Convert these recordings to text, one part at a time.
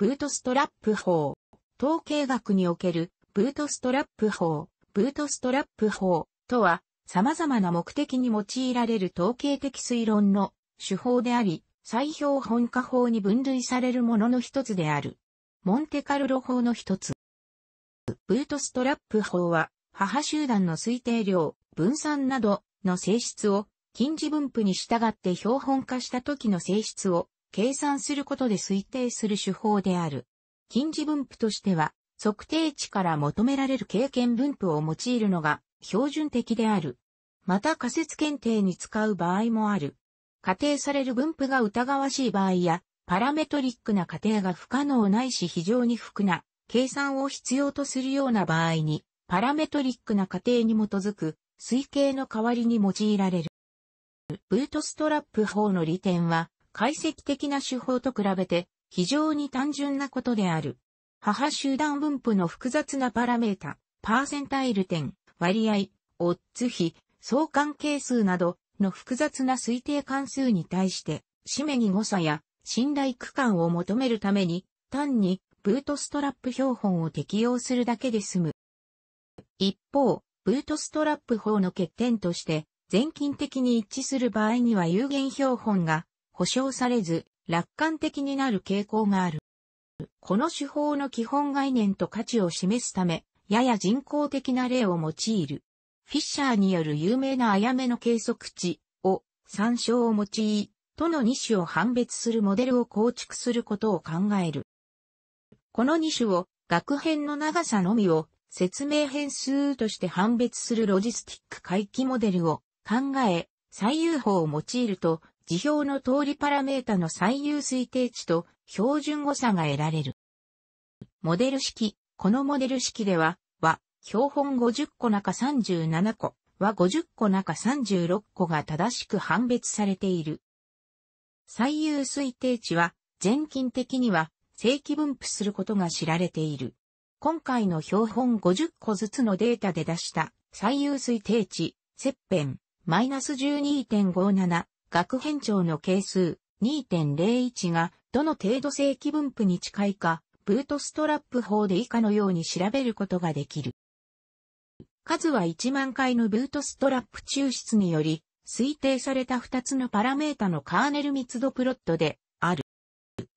ブートストラップ法。統計学における、ブートストラップ法、ブートストラップ法とは、様々な目的に用いられる統計的推論の手法であり、再標本化法に分類されるものの一つである。モンテカルロ法の一つ。ブートストラップ法は、母集団の推定量、分散などの性質を、近似分布に従って標本化した時の性質を計算することで推定する手法である。近似分布としては、測定値から求められる経験分布を用いるのが標準的である。また仮説検定に使う場合もある。仮定される分布が疑わしい場合や、パラメトリックな仮定が不可能ないし非常に複な計算を必要とするような場合に、パラメトリックな仮定に基づく推計の代わりに用いられる。ブートストラップ法の利点は、解析的な手法と比べて非常に単純なことである。母集団分布の複雑なパラメータ、パーセンタイル点、割合、オッツ比、相関係数などの複雑な推定関数に対して、締めに誤差や信頼区間を求めるために、単にブートストラップ標本を適用するだけで済む。一方、ブートストラップ法の欠点として、全近的に一致する場合には有限標本が保証されず、楽観的になる傾向がある。この手法の基本概念と価値を示すため、やや人工的な例を用いる。フィッシャーによる有名なあやめの計測値を参照を用い、との2種を判別するモデルを構築することを考える。この2種を学編の長さのみを説明変数として判別するロジスティック回帰モデルを考え、最優法を用いると辞表の通りパラメータの最優推定値と標準誤差が得られる。モデル式、このモデル式では、は、標本50個中37個、は50個中36個が正しく判別されている。最優推定値は、全近的には、正規分布することが知られている。今回の標本50個ずつのデータで出した最優推定値、切片、マイナス12.57、学変調の係数2.01がどの程度正規分布に近いか、ブートストラップ法で以下のように調べることができる。数は1万回のブートストラップ抽出により、推定された2つのパラメータのカーネル密度プロットである。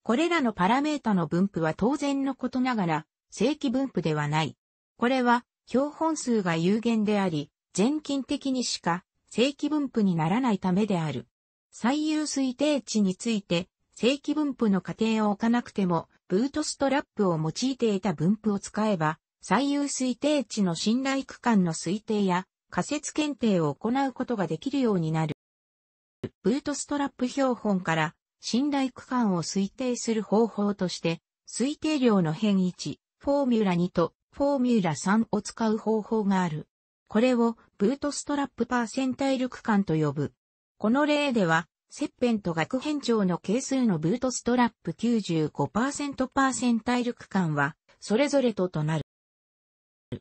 これらのパラメータの分布は当然のことながら、正規分布ではない。これは、標本数が有限であり、全近的にしか正規分布にならないためである。最優推定値について、正規分布の過程を置かなくても、ブートストラップを用いて得た分布を使えば、最優推定値の信頼区間の推定や仮説検定を行うことができるようになる。ブートストラップ標本から信頼区間を推定する方法として、推定量の変位置、フォーミュラ2とフォーミュラ3を使う方法がある。これをブートストラップパーセンタイル区間と呼ぶ。この例では、切片と額変調の係数のブートストラップ95%パーセンタイル区間は、それぞれととなる。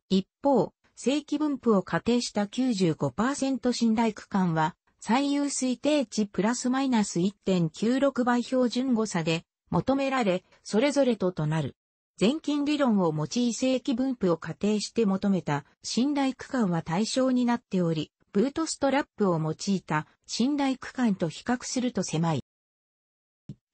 一方、正規分布を仮定した95%信頼区間は、最優推定値プラスマイナス1.96倍標準誤差で求められ、それぞれととなる。全近理論を用い正規分布を仮定して求めた信頼区間は対象になっており、ブートストラップを用いた信頼区間と比較すると狭い。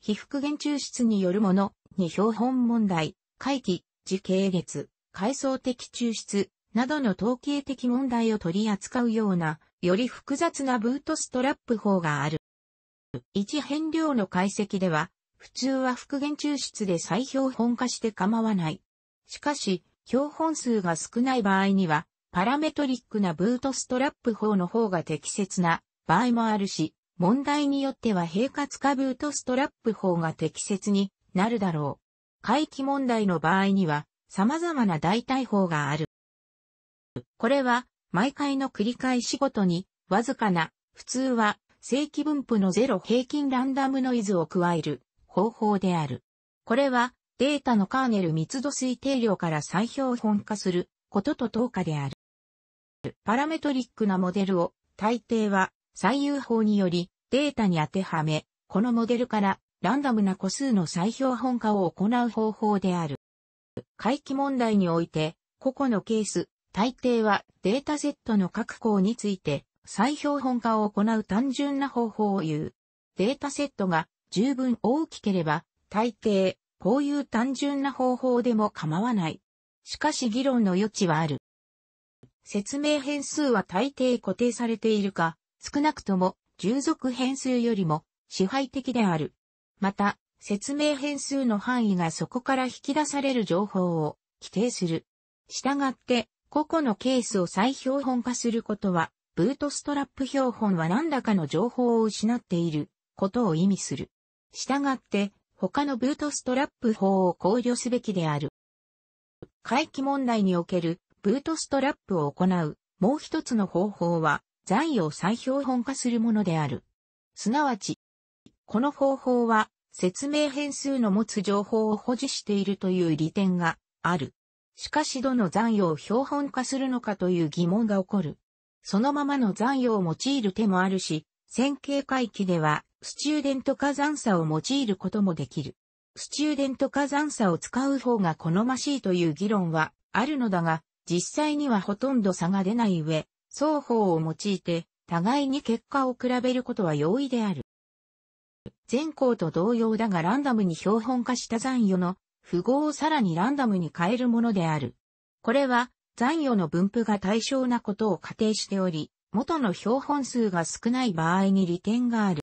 被復元抽出によるものに標本問題、回帰、時系列、階層的抽出などの統計的問題を取り扱うような、より複雑なブートストラップ法がある。一変量の解析では、普通は復元抽出で再標本化して構わない。しかし、標本数が少ない場合には、パラメトリックなブートストラップ法の方が適切な場合もあるし、問題によっては平滑化ブートストラップ法が適切になるだろう。回帰問題の場合には様々な代替法がある。これは毎回の繰り返しごとにわずかな普通は正規分布のゼロ平均ランダムノイズを加える方法である。これはデータのカーネル密度推定量から再標本化することと等価である。パラメトリックなモデルを、大抵は最優法によりデータに当てはめ、このモデルからランダムな個数の再標本化を行う方法である。回帰問題において、個々のケース、大抵はデータセットの各項について再標本化を行う単純な方法を言う。データセットが十分大きければ、大抵、こういう単純な方法でも構わない。しかし議論の余地はある。説明変数は大抵固定されているか、少なくとも従属変数よりも支配的である。また、説明変数の範囲がそこから引き出される情報を規定する。したがって、個々のケースを再標本化することは、ブートストラップ標本は何らかの情報を失っていることを意味する。したがって、他のブートストラップ法を考慮すべきである。回帰問題におけるブートストラップを行う、もう一つの方法は、余を再標本化するものである。すなわち、この方法は、説明変数の持つ情報を保持しているという利点がある。しかしどの残余を標本化するのかという疑問が起こる。そのままの残余を用いる手もあるし、線形回帰では、スチューデント火山差を用いることもできる。スチューデント火山差を使う方が好ましいという議論はあるのだが、実際にはほとんど差が出ない上、双方を用いて、互いに結果を比べることは容易である。前項と同様だがランダムに標本化した残余の符号をさらにランダムに変えるものである。これは残余の分布が対象なことを仮定しており、元の標本数が少ない場合に利点がある。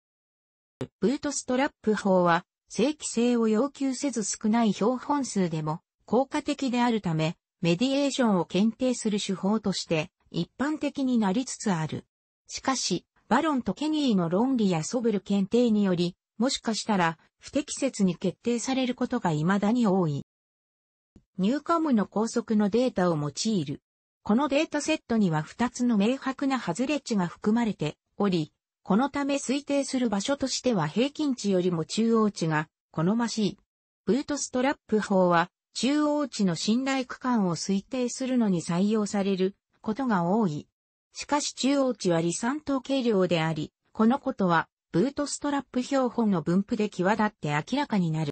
ブートストラップ法は正規性を要求せず少ない標本数でも効果的であるため、メディエーションを検定する手法として一般的になりつつある。しかし、バロンとケニーの論理やソブル検定により、もしかしたら不適切に決定されることが未だに多い。ニューカムの高速のデータを用いる。このデータセットには2つの明白な外れ値が含まれており、このため推定する場所としては平均値よりも中央値が好ましい。ブートストラップ法は中央値の信頼区間を推定するのに採用されることが多い。しかし中央値は離散統計量であり、このことはブートストラップ標本の分布で際立って明らかになる。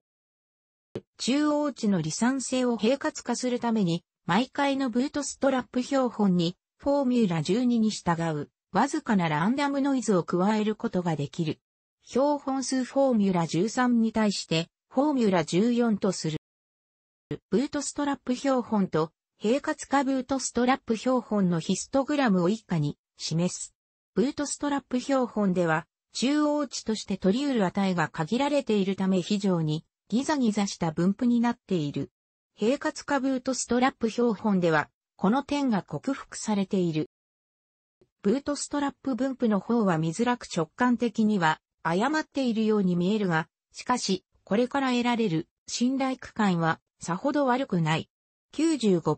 中央値の離散性を平滑化するために、毎回のブートストラップ標本にフォーミュラ12に従う、わずかなランダムノイズを加えることができる。標本数フォーミュラ13に対して、フォーミュラ14とする。ブートストラップ標本と、平滑化ブートストラップ標本のヒストグラムを以下に示す。ブートストラップ標本では、中央値として取り得る値が限られているため非常にギザギザした分布になっている。平滑化ブートストラップ標本では、この点が克服されている。ブートストラップ分布の方は見づらく直感的には誤っているように見えるが、しかし、これから得られる信頼区間はさほど悪くない。95%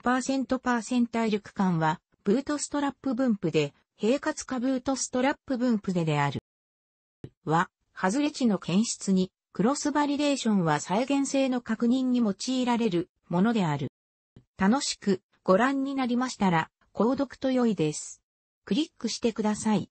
パーセンタル区間は、ブートストラップ分布で、平滑化ブートストラップ分布でである。は、外れ値の検出に、クロスバリデーションは再現性の確認に用いられるものである。楽しくご覧になりましたら、購読と良いです。クリックしてください。